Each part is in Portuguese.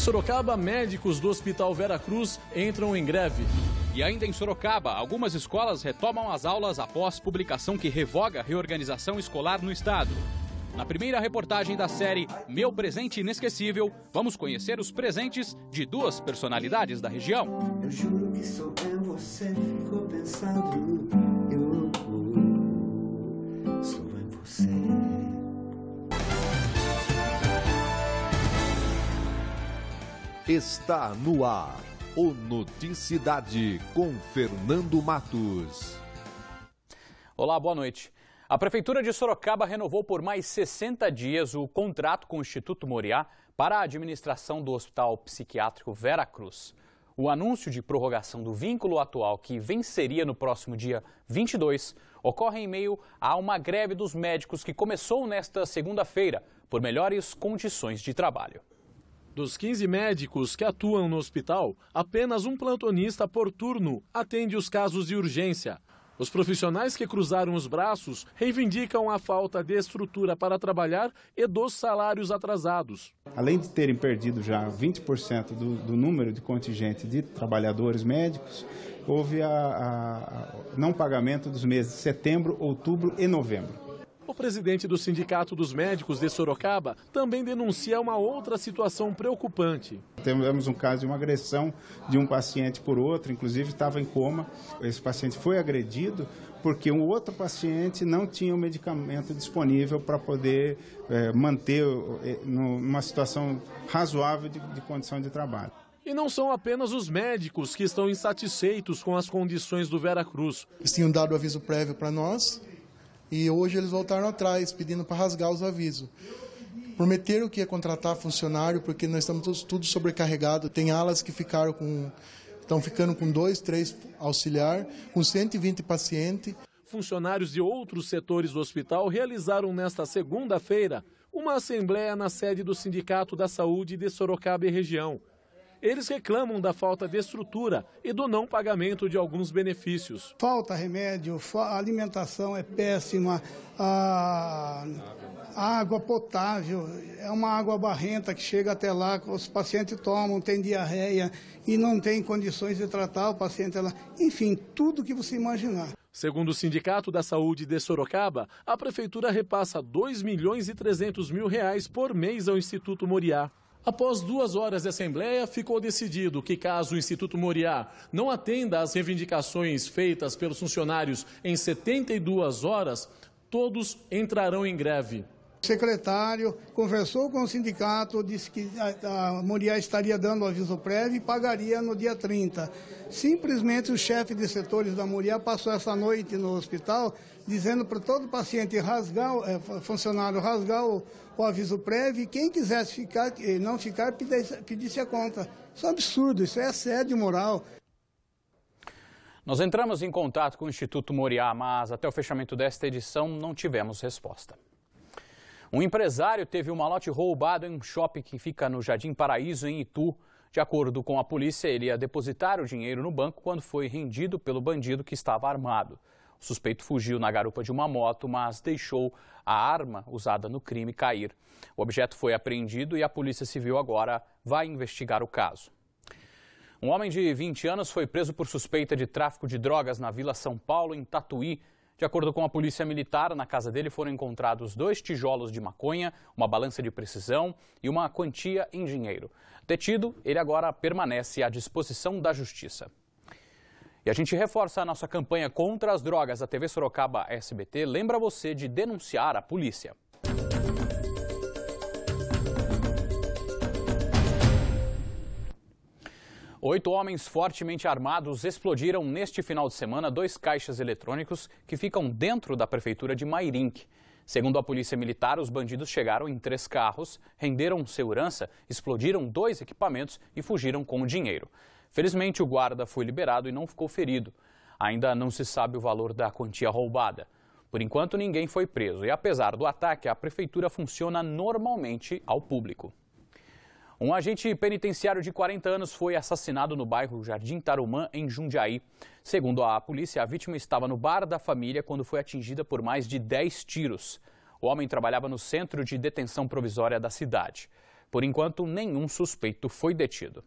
Sorocaba, médicos do Hospital Vera Cruz entram em greve. E ainda em Sorocaba, algumas escolas retomam as aulas após publicação que revoga a reorganização escolar no estado. Na primeira reportagem da série Meu Presente Inesquecível, vamos conhecer os presentes de duas personalidades da região. Eu juro que sou eu, você ficou pensando. Está no ar o Noticidade com Fernando Matos. Olá, boa noite. A Prefeitura de Sorocaba renovou por mais 60 dias o contrato com o Instituto Moriá para a administração do Hospital Psiquiátrico Vera Cruz. O anúncio de prorrogação do vínculo atual, que venceria no próximo dia 22, ocorre em meio a uma greve dos médicos que começou nesta segunda-feira por melhores condições de trabalho. Dos 15 médicos que atuam no hospital, apenas um plantonista por turno atende os casos de urgência. Os profissionais que cruzaram os braços reivindicam a falta de estrutura para trabalhar e dos salários atrasados. Além de terem perdido já 20% do, do, número de contingente de trabalhadores médicos, houve a, a, a não pagamento dos meses de setembro, outubro e novembro presidente do Sindicato dos Médicos de Sorocaba também denuncia uma outra situação preocupante. Temos um caso de uma agressão de um paciente por outro, inclusive estava em coma. Esse paciente foi agredido porque um outro paciente não tinha o um medicamento disponível para poder é, manter é, numa situação razoável de, de condição de trabalho. E não são apenas os médicos que estão insatisfeitos com as condições do Vera Cruz. Eles tinham dado aviso prévio para nós, e hoje eles voltaram atrás, pedindo para rasgar os avisos. Prometeram que ia contratar funcionário, porque nós estamos todos, tudo sobrecarregado. Tem alas que ficaram com, estão ficando com dois, três auxiliar, com 120 pacientes. Funcionários de outros setores do hospital realizaram nesta segunda-feira uma assembleia na sede do Sindicato da Saúde de Sorocaba e região eles reclamam da falta de estrutura e do não pagamento de alguns benefícios. Falta remédio, a alimentação é péssima, a água potável é uma água barrenta que chega até lá, os pacientes tomam, tem diarreia e não tem condições de tratar o paciente lá. Enfim, tudo que você imaginar. Segundo o Sindicato da Saúde de Sorocaba, a prefeitura repassa 2 milhões e 300 mil reais por mês ao Instituto Moriá. Após duas horas de assembleia, ficou decidido que, caso o Instituto Moriá não atenda às reivindicações feitas pelos funcionários em 72 horas, todos entrarão em greve. O secretário conversou com o sindicato, disse que a, a Moriá estaria dando o aviso prévio e pagaria no dia 30. Simplesmente o chefe de setores da Moriá passou essa noite no hospital dizendo para todo paciente rasgar, é, funcionário rasgar o, o aviso prévio e quem quisesse ficar, eh, não ficar, pedisse, pedisse a conta. Isso é um absurdo, isso é assédio moral. Nós entramos em contato com o Instituto Moriá, mas até o fechamento desta edição não tivemos resposta. Um empresário teve um malote roubado em um shopping que fica no Jardim Paraíso, em Itu. De acordo com a polícia, ele ia depositar o dinheiro no banco quando foi rendido pelo bandido que estava armado. O suspeito fugiu na garupa de uma moto, mas deixou a arma usada no crime cair. O objeto foi apreendido e a Polícia Civil agora vai investigar o caso. Um homem de 20 anos foi preso por suspeita de tráfico de drogas na Vila São Paulo, em Tatuí. De acordo com a polícia militar, na casa dele foram encontrados dois tijolos de maconha, uma balança de precisão e uma quantia em dinheiro. Detido, ele agora permanece à disposição da justiça. E a gente reforça a nossa campanha contra as drogas. A TV Sorocaba SBT lembra você de denunciar a polícia. Oito homens fortemente armados explodiram neste final de semana dois caixas eletrônicos que ficam dentro da prefeitura de Mairink. Segundo a polícia militar, os bandidos chegaram em três carros, renderam segurança, explodiram dois equipamentos e fugiram com o dinheiro. Felizmente, o guarda foi liberado e não ficou ferido. Ainda não se sabe o valor da quantia roubada. Por enquanto, ninguém foi preso e, apesar do ataque, a prefeitura funciona normalmente ao público. Um agente penitenciário de 40 anos foi assassinado no bairro Jardim Tarumã, em Jundiaí. Segundo a polícia, a vítima estava no bar da família quando foi atingida por mais de 10 tiros. O homem trabalhava no centro de detenção provisória da cidade. Por enquanto, nenhum suspeito foi detido.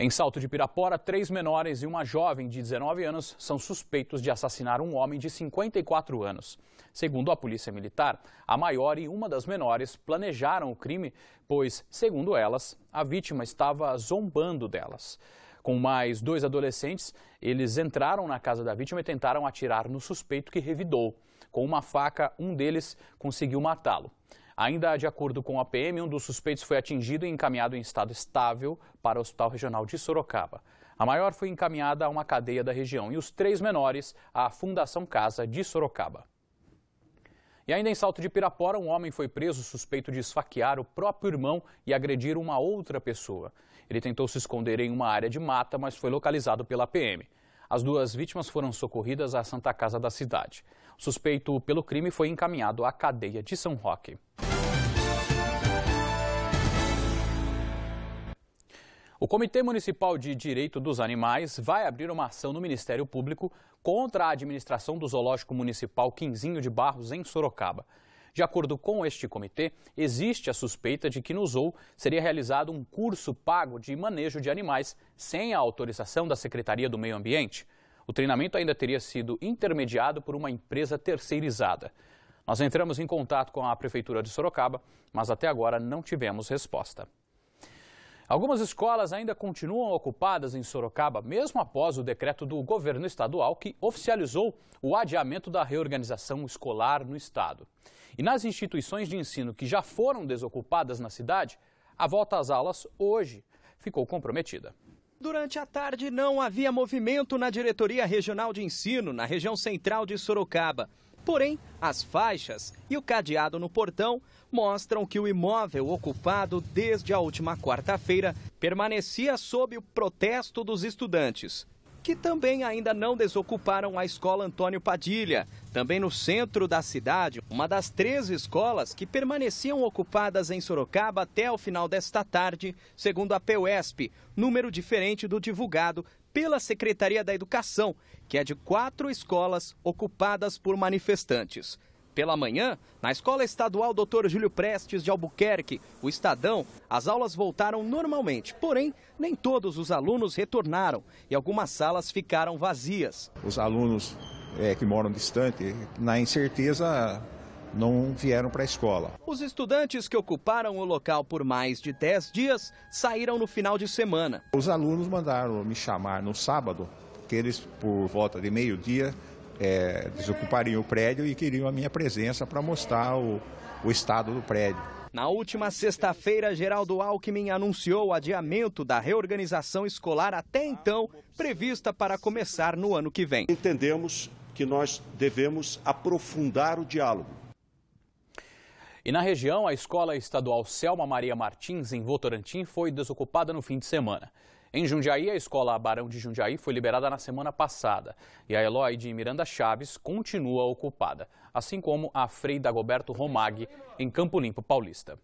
Em Salto de Pirapora, três menores e uma jovem de 19 anos são suspeitos de assassinar um homem de 54 anos. Segundo a Polícia Militar, a maior e uma das menores planejaram o crime, pois, segundo elas, a vítima estava zombando delas. Com mais dois adolescentes, eles entraram na casa da vítima e tentaram atirar no suspeito que revidou. Com uma faca, um deles conseguiu matá-lo. Ainda de acordo com a PM, um dos suspeitos foi atingido e encaminhado em estado estável para o Hospital Regional de Sorocaba. A maior foi encaminhada a uma cadeia da região e os três menores à Fundação Casa de Sorocaba. E ainda em Salto de Pirapora, um homem foi preso suspeito de esfaquear o próprio irmão e agredir uma outra pessoa. Ele tentou se esconder em uma área de mata, mas foi localizado pela PM. As duas vítimas foram socorridas à Santa Casa da cidade. O suspeito pelo crime foi encaminhado à cadeia de São Roque. O Comitê Municipal de Direito dos Animais vai abrir uma ação no Ministério Público contra a administração do Zoológico Municipal Quinzinho de Barros, em Sorocaba. De acordo com este comitê, existe a suspeita de que no Zoo seria realizado um curso pago de manejo de animais sem a autorização da Secretaria do Meio Ambiente. O treinamento ainda teria sido intermediado por uma empresa terceirizada. Nós entramos em contato com a Prefeitura de Sorocaba, mas até agora não tivemos resposta. Algumas escolas ainda continuam ocupadas em Sorocaba, mesmo após o decreto do governo estadual que oficializou o adiamento da reorganização escolar no estado. E nas instituições de ensino que já foram desocupadas na cidade, a volta às aulas hoje ficou comprometida. Durante a tarde não havia movimento na Diretoria Regional de Ensino, na região central de Sorocaba. Porém, as faixas e o cadeado no portão mostram que o imóvel ocupado desde a última quarta-feira permanecia sob o protesto dos estudantes que também ainda não desocuparam a escola Antônio Padilha. Também no centro da cidade, uma das três escolas que permaneciam ocupadas em Sorocaba até o final desta tarde, segundo a PESP, número diferente do divulgado pela Secretaria da Educação, que é de quatro escolas ocupadas por manifestantes. Pela manhã, na Escola Estadual Dr. Júlio Prestes de Albuquerque, o Estadão, as aulas voltaram normalmente, porém, nem todos os alunos retornaram e algumas salas ficaram vazias. Os alunos é, que moram distante, na incerteza, não vieram para a escola. Os estudantes que ocuparam o local por mais de 10 dias saíram no final de semana. Os alunos mandaram me chamar no sábado, que eles, por volta de meio-dia, é, desocupariam o prédio e queriam a minha presença para mostrar o, o estado do prédio. Na última sexta-feira, Geraldo Alckmin anunciou o adiamento da reorganização escolar até então, prevista para começar no ano que vem. Entendemos que nós devemos aprofundar o diálogo. E na região, a escola estadual Selma Maria Martins, em Votorantim, foi desocupada no fim de semana. Em Jundiaí, a escola Barão de Jundiaí foi liberada na semana passada e a Eloy de Miranda Chaves continua ocupada, assim como a Frei Dagoberto Romag, em Campo Limpo Paulista.